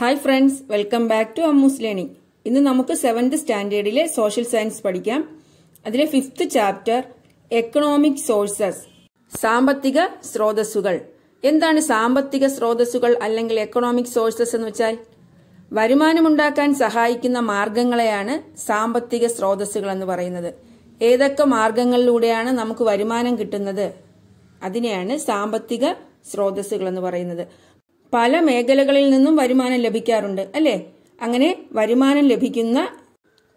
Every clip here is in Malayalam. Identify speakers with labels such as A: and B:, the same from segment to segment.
A: Hi friends welcome back to Ammu's learning ഇന്ന് നമുക്ക് സെവൻത് സ്റ്റാൻഡേർഡിലെ സോഷ്യൽ സയൻസ് പഠിക്കാം അതിലെ ഫിഫ്ത് ചാപ്റ്റർ എക്കണോമിക് സോഴ്സസ് സാമ്പത്തിക സ്രോതസ്സുകൾ എന്താണ് സാമ്പത്തിക സ്രോതസ്സുകൾ അല്ലെങ്കിൽ എക്കണോമിക് സോഴ്സസ് എന്ന് വെച്ചാൽ വരുമാനമുണ്ടാക്കാൻ സഹായിക്കുന്ന മാർഗങ്ങളെയാണ് സാമ്പത്തിക സ്രോതസ്സുകൾ എന്ന് പറയുന്നത് ഏതൊക്കെ മാർഗങ്ങളിലൂടെയാണ് നമുക്ക് വരുമാനം കിട്ടുന്നത് അതിനെയാണ് സാമ്പത്തിക സ്രോതസ്സുകൾ എന്ന് പറയുന്നത് പല മേഖലകളിൽ നിന്നും വരുമാനം ലഭിക്കാറുണ്ട് അല്ലേ അങ്ങനെ വരുമാനം ലഭിക്കുന്ന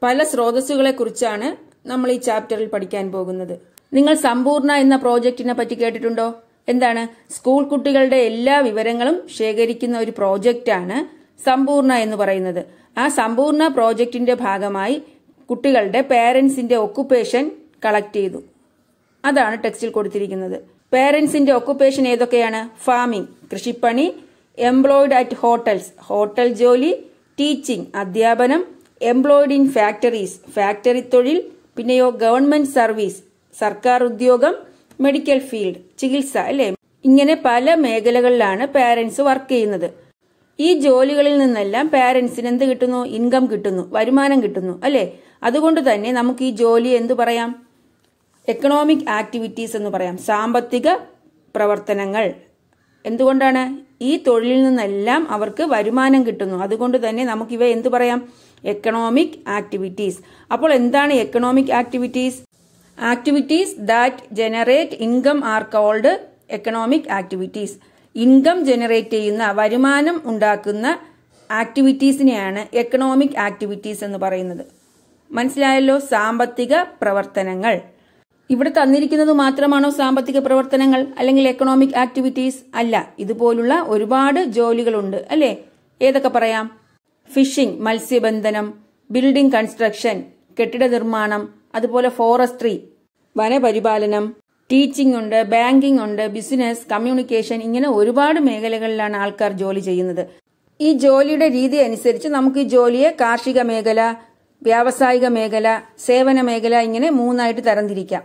A: പല സ്രോതസ്സുകളെക്കുറിച്ചാണ് നമ്മൾ ഈ ചാപ്റ്ററിൽ പഠിക്കാൻ പോകുന്നത് നിങ്ങൾ സമ്പൂർണ്ണ എന്ന പ്രോജക്റ്റിനെ പറ്റി കേട്ടിട്ടുണ്ടോ എന്താണ് സ്കൂൾ കുട്ടികളുടെ എല്ലാ വിവരങ്ങളും ശേഖരിക്കുന്ന ഒരു പ്രോജക്റ്റാണ് സമ്പൂർണ്ണ എന്ന് പറയുന്നത് ആ സമ്പൂർണ്ണ പ്രോജക്റ്റിന്റെ ഭാഗമായി കുട്ടികളുടെ പേരൻസിന്റെ ഒക്കുപേഷൻ കളക്ട് ചെയ്തു അതാണ് ടെക്സ്റ്റിൽ കൊടുത്തിരിക്കുന്നത് പേരൻസിന്റെ ഒക്കുപേഷൻ ഏതൊക്കെയാണ് ഫാമിംഗ് കൃഷിപ്പണി എംപ്ലോയിഡ് അറ്റ് ഹോട്ടൽസ് ഹോട്ടൽ ജോലി ടീച്ചിങ് അധ്യാപനം എംപ്ലോയിഡ് ഇൻ ഫാക്ടറീസ് ഫാക്ടറി തൊഴിൽ പിന്നെയോ ഗവൺമെന്റ് സർവീസ് സർക്കാർ ഉദ്യോഗം മെഡിക്കൽ ഫീൽഡ് ചികിത്സ അല്ലെ ഇങ്ങനെ പല മേഖലകളിലാണ് പാരന്റ്സ് വർക്ക് ചെയ്യുന്നത് ഈ ജോലികളിൽ നിന്നെല്ലാം പാരന്റ്സിന് എന്ത് കിട്ടുന്നു ഇൻകം കിട്ടുന്നു വരുമാനം കിട്ടുന്നു അല്ലെ അതുകൊണ്ട് തന്നെ നമുക്ക് ഈ ജോലി എന്തു പറയാം എക്കണോമിക് ആക്ടിവിറ്റീസ് എന്ന് പറയാം സാമ്പത്തിക പ്രവർത്തനങ്ങൾ എന്തുകൊണ്ടാണ് ഈ തൊഴിലിൽ നിന്നെല്ലാം അവർക്ക് വരുമാനം കിട്ടുന്നു അതുകൊണ്ട് തന്നെ നമുക്കിവ എന്ത് പറയാം എക്കണോമിക് ആക്ടിവിറ്റീസ് അപ്പോൾ എന്താണ് economic activities activities that generate income are called economic activities income generate ചെയ്യുന്ന വരുമാനം ഉണ്ടാക്കുന്ന ആക്ടിവിറ്റീസിനെയാണ് എക്കണോമിക് ആക്ടിവിറ്റീസ് എന്ന് പറയുന്നത് മനസ്സിലായല്ലോ സാമ്പത്തിക പ്രവർത്തനങ്ങൾ ഇവിടെ തന്നിരിക്കുന്നത് മാത്രമാണോ സാമ്പത്തിക പ്രവർത്തനങ്ങൾ അല്ലെങ്കിൽ എക്കണോമിക് ആക്ടിവിറ്റീസ് അല്ല ഇതുപോലുള്ള ഒരുപാട് ജോലികളുണ്ട് അല്ലേ ഏതൊക്കെ പറയാം ഫിഷിംഗ് മത്സ്യബന്ധനം ബിൽഡിംഗ് കൺസ്ട്രക്ഷൻ കെട്ടിട നിർമ്മാണം അതുപോലെ ഫോറസ്ട്രി വനപരിപാലനം ടീച്ചിംഗ് ഉണ്ട് ബാങ്കിംഗ് ഉണ്ട് ബിസിനസ് കമ്മ്യൂണിക്കേഷൻ ഇങ്ങനെ ഒരുപാട് മേഖലകളിലാണ് ആൾക്കാർ ജോലി ചെയ്യുന്നത് ഈ ജോലിയുടെ രീതി അനുസരിച്ച് നമുക്ക് ഈ ജോലിയെ കാർഷിക മേഖല വ്യാവസായിക മേഖല സേവന മേഖല ഇങ്ങനെ മൂന്നായിട്ട് തരംതിരിക്കാം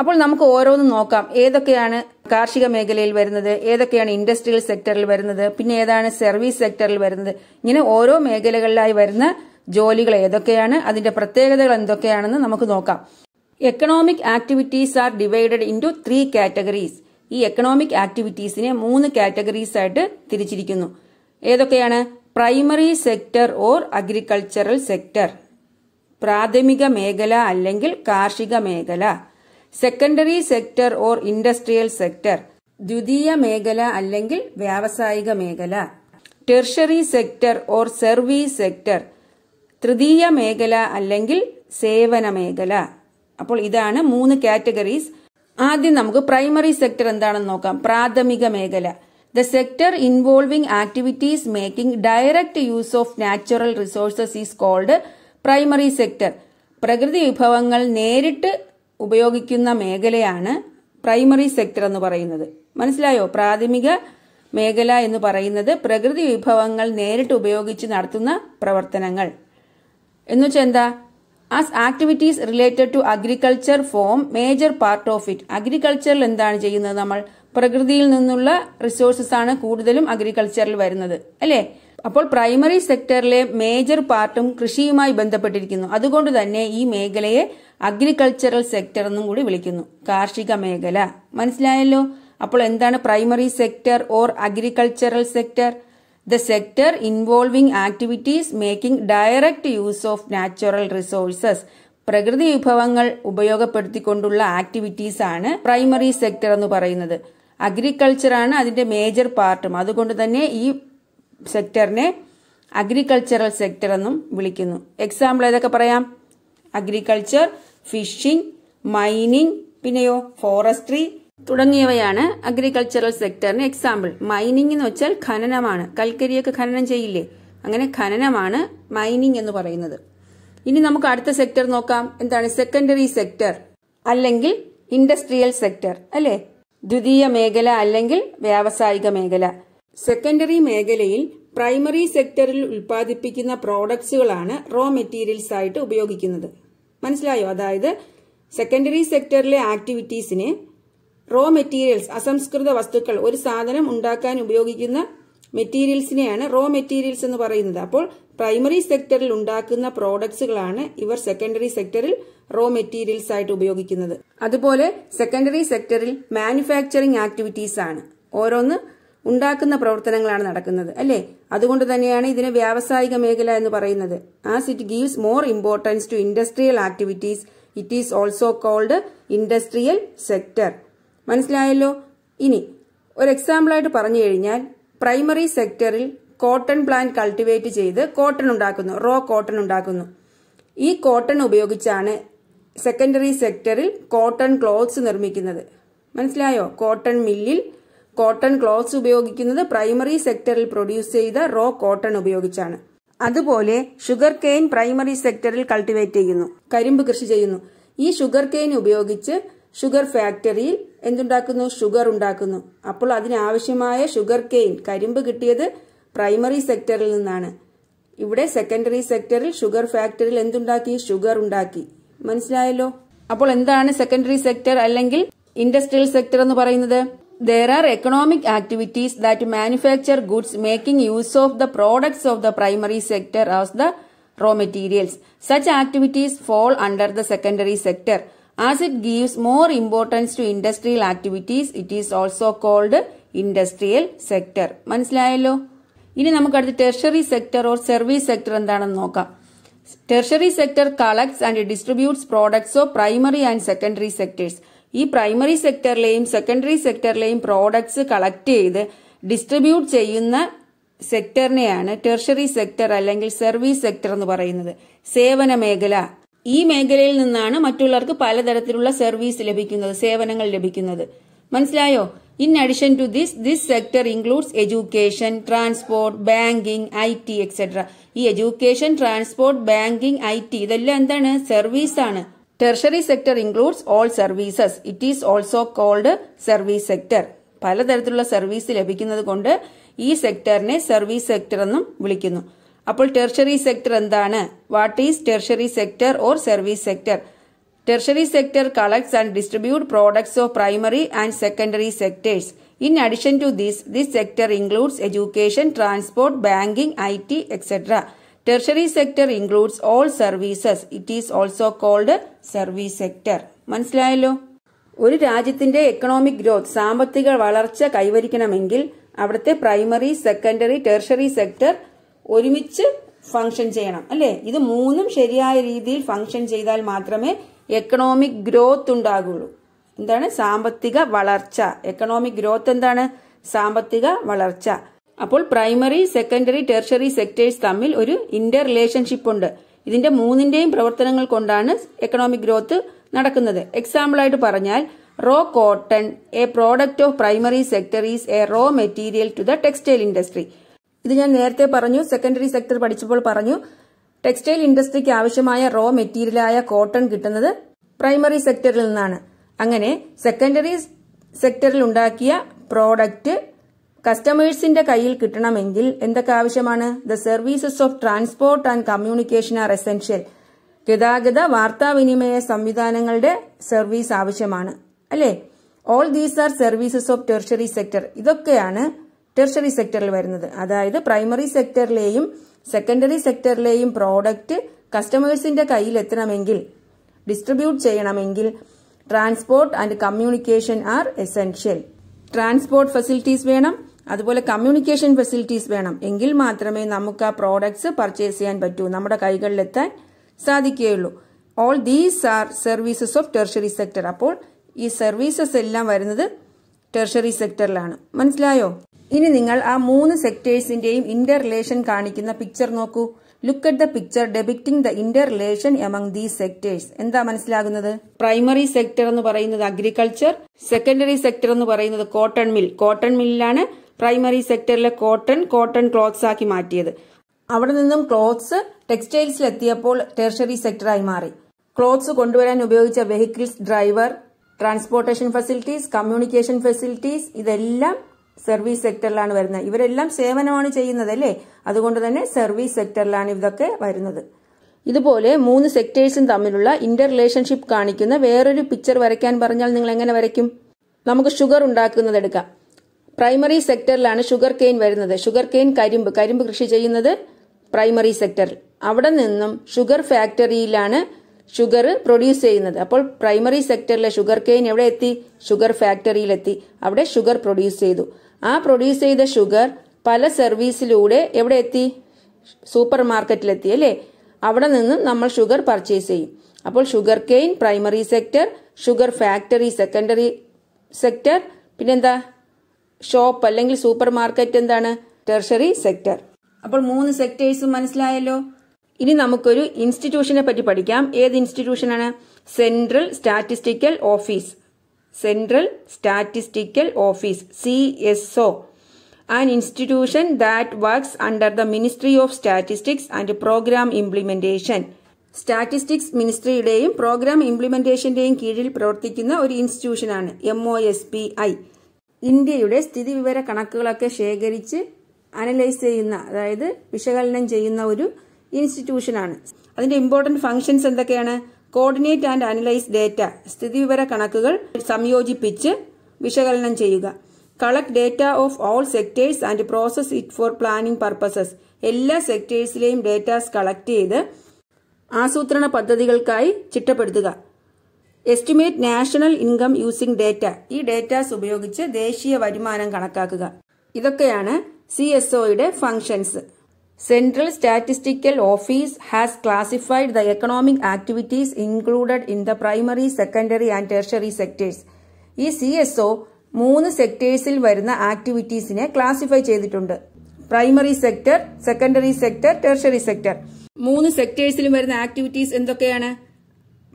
A: അപ്പോൾ നമുക്ക് ഓരോന്നും നോക്കാം ഏതൊക്കെയാണ് കാർഷിക മേഖലയിൽ വരുന്നത് ഏതൊക്കെയാണ് ഇൻഡസ്ട്രിയൽ സെക്ടറിൽ വരുന്നത് പിന്നെ ഏതാണ് സർവീസ് സെക്ടറിൽ വരുന്നത് ഇങ്ങനെ ഓരോ മേഖലകളിലായി വരുന്ന ജോലികൾ ഏതൊക്കെയാണ് അതിന്റെ പ്രത്യേകതകൾ എന്തൊക്കെയാണെന്ന് നമുക്ക് നോക്കാം economic activities are divided into three categories ഈ എക്കണോമിക് ആക്ടിവിറ്റീസിനെ മൂന്ന് കാറ്റഗറീസ് ആയിട്ട് തിരിച്ചിരിക്കുന്നു ഏതൊക്കെയാണ് primary sector or agricultural sector പ്രാഥമിക മേഖല അല്ലെങ്കിൽ കാർഷിക മേഖല secondary sector or industrial sector ദ്വിതീയ മേഖല അല്ലെങ്കിൽ വ്യാവസായിക മേഖല tertiary sector or service sector തൃതീയ മേഖല അല്ലെങ്കിൽ സേവന മേഖല അപ്പോൾ ഇതാണ് മൂന്ന് കാറ്റഗറീസ് ആദ്യം നമുക്ക് പ്രൈമറി സെക്ടർ എന്താണെന്ന് നോക്കാം പ്രാഥമിക മേഖല the sector involving activities making direct use of natural resources is called primary sector പ്രകൃതി വിഭവങ്ങൾ നേരിട്ട് ഉപയോഗിക്കുന്ന മേഖലയാണ് പ്രൈമറി സെക്ടർ എന്ന് പറയുന്നത് മനസ്സിലായോ പ്രാഥമിക മേഖല എന്ന് പറയുന്നത് പ്രകൃതി വിഭവങ്ങൾ നേരിട്ട് ഉപയോഗിച്ച് നടത്തുന്ന പ്രവർത്തനങ്ങൾ എന്നുവെച്ചാൽ എന്താ as activities related to agriculture form major part of it അഗ്രികൾച്ചറിൽ എന്താണ് ചെയ്യുന്നത് നമ്മൾ പ്രകൃതിയിൽ നിന്നുള്ള റിസോഴ്സസ് ആണ് കൂടുതലും അഗ്രികൾച്ചറിൽ വരുന്നത് അല്ലേ അപ്പോൾ പ്രൈമറി സെക്ടറിലെ മേജർ പാർട്ടും കൃഷിയുമായി ബന്ധപ്പെട്ടിരിക്കുന്നു അതുകൊണ്ട് തന്നെ ഈ മേഖലയെ അഗ്രികൾച്ചറൽ സെക്ടർ എന്നും കൂടി വിളിക്കുന്നു കാർഷിക മേഖല മനസ്സിലായല്ലോ അപ്പോൾ എന്താണ് primary sector or agricultural sector the sector involving activities making direct use of natural resources പ്രകൃതി വിഭവങ്ങൾ ഉപയോഗപ്പെടുത്തിക്കൊണ്ടുള്ള ആക്ടിവിറ്റീസ് ആണ് പ്രൈമറി സെക്ടർ എന്ന് പറയുന്നത് അഗ്രികൾച്ചറാണ് അതിന്റെ മേജർ പാർട്ടും അതുകൊണ്ട് തന്നെ ഈ സെക്ടറിനെ അഗ്രികൾച്ചറൽ സെക്ടർ എന്നും വിളിക്കുന്നു എക്സാമ്പിൾ ഏതൊക്കെ പറയാം അഗ്രികൾച്ചർ ഫിഷിംഗ് മൈനിങ് പിന്നെയോ ഫോറസ്ട്രി തുടങ്ങിയവയാണ് അഗ്രികൾച്ചറൽ സെക്ടറിന് എക്സാമ്പിൾ മൈനിങ് എന്ന് വെച്ചാൽ ഖനനമാണ് കൽക്കരിയൊക്കെ ഖനനം ചെയ്യില്ലേ അങ്ങനെ ഖനനമാണ് മൈനിങ് എന്ന് പറയുന്നത് ഇനി നമുക്ക് അടുത്ത സെക്ടർ നോക്കാം എന്താണ് സെക്കൻഡറി സെക്ടർ അല്ലെങ്കിൽ ഇൻഡസ്ട്രിയൽ സെക്ടർ അല്ലേ ദ്വിതീയ മേഖല അല്ലെങ്കിൽ വ്യാവസായിക മേഖല സെക്കൻഡറി മേഖലയിൽ പ്രൈമറി സെക്ടറിൽ ഉൽപ്പാദിപ്പിക്കുന്ന പ്രോഡക്ട്സുകളാണ് റോ മെറ്റീരിയൽസ് ആയിട്ട് ഉപയോഗിക്കുന്നത് മനസ്സിലായോ അതായത് സെക്കൻഡറി സെക്ടറിലെ ആക്ടിവിറ്റീസിനെ റോ മെറ്റീരിയൽസ് അസംസ്കൃത വസ്തുക്കൾ ഒരു സാധനം ഉണ്ടാക്കാൻ ഉപയോഗിക്കുന്ന മെറ്റീരിയൽസിനെയാണ് റോ മെറ്റീരിയൽസ് എന്ന് പറയുന്നത് അപ്പോൾ പ്രൈമറി സെക്ടറിൽ ഉണ്ടാക്കുന്ന പ്രോഡക്ട്സുകളാണ് ഇവർ സെക്കൻഡറി സെക്ടറിൽ റോ മെറ്റീരിയൽസ് ആയിട്ട് ഉപയോഗിക്കുന്നത് അതുപോലെ സെക്കൻഡറി സെക്ടറിൽ മാനുഫാക്ചറിംഗ് ആക്ടിവിറ്റീസ് ആണ് ഓരോന്ന് ഉണ്ടാക്കുന്ന പ്രവർത്തനങ്ങളാണ് നടക്കുന്നത് അല്ലേ അതുകൊണ്ട് തന്നെയാണ് ഇതിനെ വ്യാവസായിക മേഖല എന്ന് പറയുന്നത് as it gives more importance to industrial activities it is also called industrial sector മനസ്സിലായല്ലോ ഇനി ഒരു എക്സാമ്പിളായിട്ട് പറഞ്ഞു കഴിഞ്ഞാൽ പ്രൈമറി സെക്ടറിൽ കോട്ടൺ പ്ലാന്റ് കൾട്ടിവേറ്റ് ചെയ്ത് കോട്ടൺ ഉണ്ടാക്കുന്നു റോ കോട്ടൺ ഉണ്ടാക്കുന്നു ഈ കോട്ടൺ ഉപയോഗിച്ചാണ് സെക്കൻഡറി സെക്ടറിൽ കോട്ടൺ ക്ലോത്ത്സ് നിർമ്മിക്കുന്നത് മനസ്സിലായോ കോട്ടൺ മില്ലിൽ കോട്ടൺ ക്ലോത്ത്സ് ഉപയോഗിക്കുന്നത് പ്രൈമറി സെക്ടറിൽ പ്രൊഡ്യൂസ് ചെയ്ത റോ കോട്ടൺ ഉപയോഗിച്ചാണ് അതുപോലെ ഷുഗർ കെയിൻ പ്രൈമറി സെക്ടറിൽ കൾട്ടിവേറ്റ് ചെയ്യുന്നു കരിമ്പ് കൃഷി ചെയ്യുന്നു ഈ ഷുഗർ കെയിൻ ഉപയോഗിച്ച് ഷുഗർ ഫാക്ടറിയിൽ എന്തുണ്ടാക്കുന്നു ഷുഗർ ഉണ്ടാക്കുന്നു അപ്പോൾ അതിനാവശ്യമായ ഷുഗർ കെയിൻ കരിമ്പ് കിട്ടിയത് പ്രൈമറി സെക്ടറിൽ നിന്നാണ് ഇവിടെ സെക്കൻഡറി സെക്ടറിൽ ഷുഗർ ഫാക്ടറിയിൽ എന്തുണ്ടാക്കി ഷുഗർ ഉണ്ടാക്കി മനസ്സിലായല്ലോ അപ്പോൾ എന്താണ് സെക്കൻഡറി സെക്ടർ അല്ലെങ്കിൽ ഇൻഡസ്ട്രിയൽ സെക്ടർ എന്ന് പറയുന്നത് There are economic activities that manufacture goods making use of the products of the primary sector as the raw materials. Such activities fall under the secondary sector. As it gives more importance to industrial activities, it is also called industrial sector. മനസ്സിലായല്ലോ ഇനി the tertiary sector or service sector and എന്താണെന്ന് noka. Tertiary sector collects and distributes products of primary and secondary sectors. ഈ പ്രൈമറി സെക്ടറിലെയും സെക്കൻഡറി സെക്ടറിലെയും പ്രോഡക്ട്സ് കളക്ട് ചെയ്ത് ഡിസ്ട്രിബ്യൂട്ട് ചെയ്യുന്ന സെക്ടറിനെയാണ് ടെർഷറി സെക്ടർ അല്ലെങ്കിൽ സർവീസ് സെക്ടർ എന്ന് പറയുന്നത് സേവന മേഖല ഈ മേഖലയിൽ നിന്നാണ് മറ്റുള്ളവർക്ക് പലതരത്തിലുള്ള സർവീസ് ലഭിക്കുന്നത് സേവനങ്ങൾ ലഭിക്കുന്നത് മനസ്സിലായോ in addition to this this sector includes education transport banking I T etcetera ഈ education transport banking I T ഇതെല്ലാം എന്താണ് സർവീസ് ആണ് tertiary sector includes all services it is also called service sector പലതരത്തിലുള്ള സർവീസ് ലഭിക്കുന്നത് കൊണ്ട് ഈ സെക്ടറിനെ സർവീസ് സെക്ടർ എന്നും വിളിക്കുന്നു അപ്പോൾ ടെർഷറി സെക്ടർ എന്താണ് what is tertiary sector or service sector tertiary sector collects and distribute products of primary and secondary sectors in addition to this this sector includes education transport banking I T etcetera tertiary sector includes all services it is also called service sector മനസ്സിലായല്ലോ ഒരു രാജ്യത്തിന്റെ എക്കണോമിക് ഗ്രോത്ത് സാമ്പത്തിക വളർച്ച കൈവരിക്കണമെങ്കിൽ അവിടുത്തെ പ്രൈമറി സെക്കൻഡറി ടെർഷറി സെക്ടർ ഒരുമിച്ച് ഫംഗ്ഷൻ ചെയ്യണം അല്ലെ ഇത് മൂന്നും ശരിയായ രീതിയിൽ ഫംഗ്ഷൻ ചെയ്താൽ മാത്രമേ എക്കണോമിക് ഗ്രോത്ത് ഉണ്ടാകുള്ളൂ എന്താണ് സാമ്പത്തിക വളർച്ച എക്കണോമിക് ഗ്രോത്ത് എന്താണ് സാമ്പത്തിക വളർച്ച അപ്പോൾ പ്രൈമറി സെക്കൻഡറി ടെർഷറി സെക്ടേഴ്സ് തമ്മിൽ ഒരു ഇന്റർ റിലേഷൻഷിപ്പ് ഉണ്ട് ഇതിന്റെ മൂന്നിന്റെയും പ്രവർത്തനങ്ങൾ കൊണ്ടാണ് എക്കണോമിക് ഗ്രോത്ത് നടക്കുന്നത് ആയിട്ട് പറഞ്ഞാൽ raw cotton a product of primary sector is a raw material to the textile industry ഇത് ഞാൻ നേരത്തെ പറഞ്ഞു സെക്കൻഡറി സെക്ടർ പഠിച്ചപ്പോൾ പറഞ്ഞു ടെക്സ്റ്റൈൽ ഇൻഡസ്ട്രിക്ക് ആവശ്യമായ റോ മെറ്റീരിയലായ കോട്ടൺ കിട്ടുന്നത് പ്രൈമറി സെക്ടറിൽ നിന്നാണ് അങ്ങനെ സെക്കൻഡറി സെക്ടറിൽ ഉണ്ടാക്കിയ പ്രോഡക്റ്റ് കസ്റ്റമേഴ്സിന്റെ കയ്യിൽ കിട്ടണമെങ്കിൽ എന്തൊക്കെ ആവശ്യമാണ് the services of transport and communication are essential ഗതാഗത വാർത്താവിനിമയ സംവിധാനങ്ങളുടെ സർവീസ് ആവശ്യമാണ് അല്ലേ all these are services of tertiary sector ഇതൊക്കെയാണ് ടെർഷറി സെക്ടറിൽ വരുന്നത് അതായത് പ്രൈമറി സെക്ടറിലെയും സെക്കൻഡറി സെക്ടറിലെയും പ്രോഡക്റ്റ് കസ്റ്റമേഴ്സിന്റെ കയ്യിൽ എത്തണമെങ്കിൽ ഡിസ്ട്രിബ്യൂട്ട് ചെയ്യണമെങ്കിൽ transport and communication are essential transport facilities വേണം അതുപോലെ കമ്മ്യൂണിക്കേഷൻ ഫെസിലിറ്റീസ് വേണം എങ്കിൽ മാത്രമേ നമുക്ക് ആ പ്രോഡക്ട്സ് പർച്ചേസ് ചെയ്യാൻ പറ്റൂ നമ്മുടെ കൈകളിലെത്താൻ സാധിക്കുകയുള്ളൂ all these are services of tertiary sector അപ്പോൾ ഈ സർവീസസ് എല്ലാം വരുന്നത് ടെർഷറി സെക്ടറിലാണ് മനസ്സിലായോ ഇനി നിങ്ങൾ ആ മൂന്ന് സെക്ടേഴ്സിന്റെയും ഇന്റർ റിലേഷൻ കാണിക്കുന്ന പിക്ചർ നോക്കൂ look at the picture depicting the inter relation among these sectors എന്താ മനസ്സിലാകുന്നത് പ്രൈമറി സെക്ടർ എന്ന് പറയുന്നത് അഗ്രികൾച്ചർ സെക്കൻഡറി സെക്ടർ എന്ന് പറയുന്നത് കോട്ടൺ മിൽ കോട്ടൺ മില്ലിലാണ് പ്രൈമറി സെക്ടറിലെ കോട്ടൺ കോട്ടൺ ക്ലോത്ത്സ് ആക്കി മാറ്റിയത് അവിടെ നിന്നും ക്ലോത്ത്സ് ടെക്സ്റ്റൈൽസിൽ എത്തിയപ്പോൾ ടെർഷറി സെക്ടറായി മാറി ക്ലോത്ത്സ് കൊണ്ടുവരാൻ ഉപയോഗിച്ച vehicles driver transportation facilities communication facilities ഇതെല്ലാം സർവീസ് സെക്ടറിലാണ് വരുന്നത് ഇവരെല്ലാം സേവനമാണ് ചെയ്യുന്നത് അല്ലേ അതുകൊണ്ട് തന്നെ സർവീസ് സെക്ടറിലാണ് ഇതൊക്കെ വരുന്നത് ഇതുപോലെ മൂന്ന് സെക്ടേഴ്സും തമ്മിലുള്ള ഇന്റർ റിലേഷൻഷിപ്പ് കാണിക്കുന്ന വേറൊരു പിക്ചർ വരയ്ക്കാൻ പറഞ്ഞാൽ നിങ്ങൾ എങ്ങനെ വരയ്ക്കും നമുക്ക് ഷുഗർ ഉണ്ടാക്കുന്നത് എടുക്കാം പ്രൈമറി സെക്ടറിലാണ് ഷുഗർ കെയിൻ വരുന്നത് ഷുഗർ കെയിൻ കരിമ്പ് കരിമ്പ് കൃഷി ചെയ്യുന്നത് പ്രൈമറി സെക്ടറിൽ അവിടെ നിന്നും ഷുഗർ ഫാക്ടറിയിലാണ് ഷുഗർ പ്രൊഡ്യൂസ് ചെയ്യുന്നത് അപ്പോൾ പ്രൈമറി സെക്ടറിലെ ഷുഗർ കെയിൻ എവിടെ എത്തി ഷുഗർ ഫാക്ടറിയിലെത്തി അവിടെ ഷുഗർ പ്രൊഡ്യൂസ് ചെയ്തു ആ പ്രൊഡ്യൂസ് ചെയ്ത ഷുഗർ പല സർവീസിലൂടെ എവിടെ എത്തി സൂപ്പർ മാർക്കറ്റിലെത്തി അല്ലേ അവിടെ നിന്നും നമ്മൾ ഷുഗർ പർച്ചേസ് ചെയ്യും അപ്പോൾ sugar cane primary sector sugar factory secondary sector പിന്നെന്താ ഷോപ്പ് അല്ലെങ്കിൽ സൂപ്പർ മാർക്കറ്റ് എന്താണ് ടെർഷറി സെക്ടർ അപ്പോൾ മൂന്ന് സെക്ടേഴ്സും മനസ്സിലായല്ലോ ഇനി നമുക്കൊരു ഇൻസ്റ്റിറ്റ്യൂഷനെ പറ്റി പഠിക്കാം ഏത് ഇൻസ്റ്റിറ്റ്യൂഷനാണ് central statistical office central statistical office C S O an institution that works under the ministry of statistics and programme implementation statistics മിനിസ്ട്രിയുടെയും പ്രോഗ്രാം ഇംപ്ലിമെന്റേഷന്റെയും കീഴിൽ പ്രവർത്തിക്കുന്ന ഒരു ഇൻസ്റ്റിറ്റ്യൂഷനാണ് M O S P I ഇന്ത്യയുടെ സ്ഥിതിവിവര കണക്കുകളൊക്കെ ശേഖരിച്ച് അനലൈസ് ചെയ്യുന്ന അതായത് വിശകലനം ചെയ്യുന്ന ഒരു ഇൻസ്റ്റിറ്റ്യൂഷനാണ് അതിന്റെ ഇമ്പോർട്ടന്റ് ഫങ്ഷൻസ് എന്തൊക്കെയാണ് കോർഡിനേറ്റ് ആൻഡ് അനലൈസ് ഡേറ്റ സ്ഥിതിവിവര കണക്കുകൾ സംയോജിപ്പിച്ച് വിശകലനം ചെയ്യുക collect data of all sectors and process it for planning purposes എല്ലാ സെക്ടേഴ്സിലെയും ഡേറ്റാസ് കളക്ട് ചെയ്ത് ആസൂത്രണ പദ്ധതികൾക്കായി ചിട്ടപ്പെടുത്തുക estimate national income using data ഈ ഡേറ്റാസ് ഉപയോഗിച്ച് ദേശീയ വരുമാനം കണക്കാക്കുക ഇതൊക്കെയാണ് സി എസ് ഒയുടെ functions central statistical office has classified the economic activities included in the primary secondary and tertiary sectors ഈ സി എസ് ഒ മൂന്ന് സെക്ടേഴ്സിൽ വരുന്ന ആക്ടിവിറ്റീസിനെ ക്ലാസിഫൈ ചെയ്തിട്ടുണ്ട് primary sector secondary sector tertiary sector മൂന്ന് സെക്ടേഴ്സിലും വരുന്ന ആക്ടിവിറ്റീസ് എന്തൊക്കെയാണ്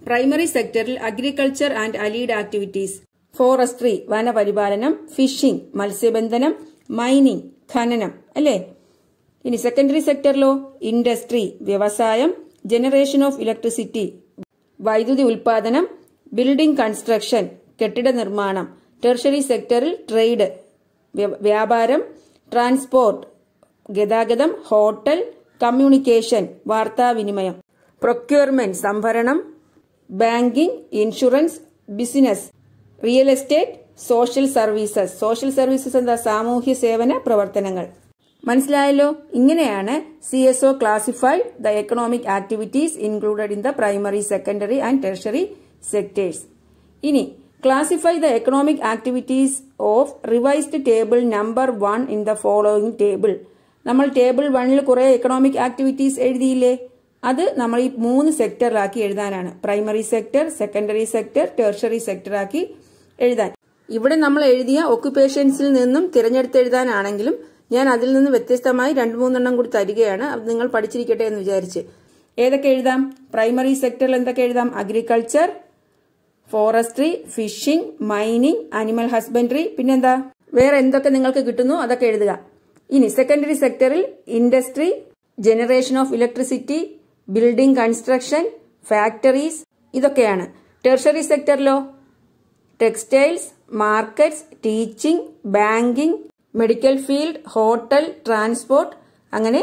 A: പ്രൈമറി സെക്ടറിൽ agriculture and allied activities forestry വനപരിപാലനം ഫിഷിംഗ് മത്സ്യബന്ധനം മൈനിങ് ഖനനം അല്ലേ ഇനി സെക്കൻഡറി സെക്ടറിലോ ഇൻഡസ്ട്രി വ്യവസായം ജനറേഷൻ ഓഫ് ഇലക്ട്രിസിറ്റി വൈദ്യുതി ഉൽപാദനം ബിൽഡിംഗ് കൺസ്ട്രക്ഷൻ കെട്ടിട നിർമ്മാണം ടെർഷറി സെക്ടറിൽ ട്രേഡ് വ്യാപാരം ട്രാൻസ്പോർട്ട് ഗതാഗതം ഹോട്ടൽ കമ്മ്യൂണിക്കേഷൻ വാർത്താവിനിമയം പ്രൊക്യൂർമെന്റ് സംഭരണം banking insurance business real estate social services social services എന്താ സാമൂഹ്യ സേവന പ്രവർത്തനങ്ങൾ മനസ്സിലായല്ലോ ഇങ്ങനെയാണ് C S O classified the economic activities included in the primary secondary and tertiary sectors ഇനി classify the economic activities of revised table number one in the following table നമ്മൾ ടേബിൾ വണ്ണിൽ കുറേ എക്കണോമിക് ആക്ടിവിറ്റീസ് എഴുതിയില്ലേ അത് നമ്മൾ ഈ മൂന്ന് സെക്ടറിലാക്കി എഴുതാനാണ് primary sector secondary sector sector സെക്ടറാക്കി എഴുതാൻ ഇവിടെ നമ്മൾ എഴുതിയ ഒക്കുപേഷൻസിൽ നിന്നും തിരഞ്ഞെടുത്ത് എഴുതാനാണെങ്കിലും ഞാൻ അതിൽ നിന്ന് വ്യത്യസ്തമായി രണ്ട് മൂന്നെണ്ണം കൂടി തരികയാണ് അത് നിങ്ങൾ പഠിച്ചിരിക്കട്ടെ എന്ന് വിചാരിച്ച് ഏതൊക്കെ എഴുതാം പ്രൈമറി സെക്ടറിൽ എന്തൊക്കെ എഴുതാം agriculture forestry fishing mining animal husbandry പിന്നെന്താ വേറെ എന്തൊക്കെ നിങ്ങൾക്ക് കിട്ടുന്നു അതൊക്കെ എഴുതുക ഇനി സെക്കൻഡറി സെക്ടറിൽ industry generation of electricity building construction factories ഇതൊക്കെയാണ് ടെർഷറി സെക്ടറിലോ textiles markets teaching banking medical field hotel transport അങ്ങനെ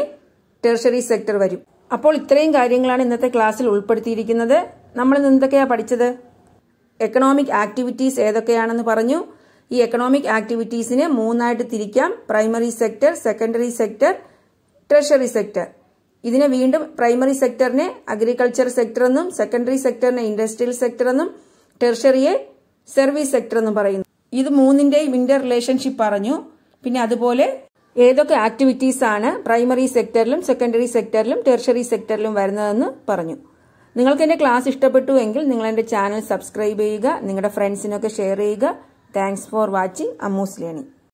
A: ടെർഷറി സെക്ടർ വരും അപ്പോൾ ഇത്രയും കാര്യങ്ങളാണ് ഇന്നത്തെ ക്ലാസ്സിൽ ഉൾപ്പെടുത്തിയിരിക്കുന്നത് നമ്മൾ എന്തൊക്കെയാണ് പഠിച്ചത് എക്കണോമിക് ആക്ടിവിറ്റീസ് ഏതൊക്കെയാണെന്ന് പറഞ്ഞു ഈ എക്കണോമിക് ആക്ടിവിറ്റീസിനെ മൂന്നായിട്ട് തിരിക്കാം primary sector secondary sector tertiary sector ഇതിനെ വീണ്ടും പ്രൈമറി സെക്ടറിനെ അഗ്രികൾച്ചർ സെക്ടർ എന്നും സെക്കൻഡറി സെക്ടറിനെ ഇൻഡസ്ട്രിയൽ സെക്ടർ എന്നും ടെർഷറിയെ സർവീസ് സെക്ടർ എന്നും പറയുന്നു ഇത് മൂന്നിന്റെയും ഇന്റർ റിലേഷൻഷിപ്പ് പറഞ്ഞു പിന്നെ അതുപോലെ ഏതൊക്കെ ആക്ടിവിറ്റീസ് ആണ് പ്രൈമറി സെക്ടറിലും സെക്കൻഡറി സെക്ടറിലും ടെർഷറി സെക്ടറിലും വരുന്നതെന്ന് പറഞ്ഞു നിങ്ങൾക്ക് എന്റെ ക്ലാസ് ഇഷ്ടപ്പെട്ടു എങ്കിൽ നിങ്ങൾ എന്റെ ചാനൽ സബ്സ്ക്രൈബ് ചെയ്യുക നിങ്ങളുടെ ഫ്രണ്ട്സിനൊക്കെ ഷെയർ ചെയ്യുക thanks for watching Ammu's learning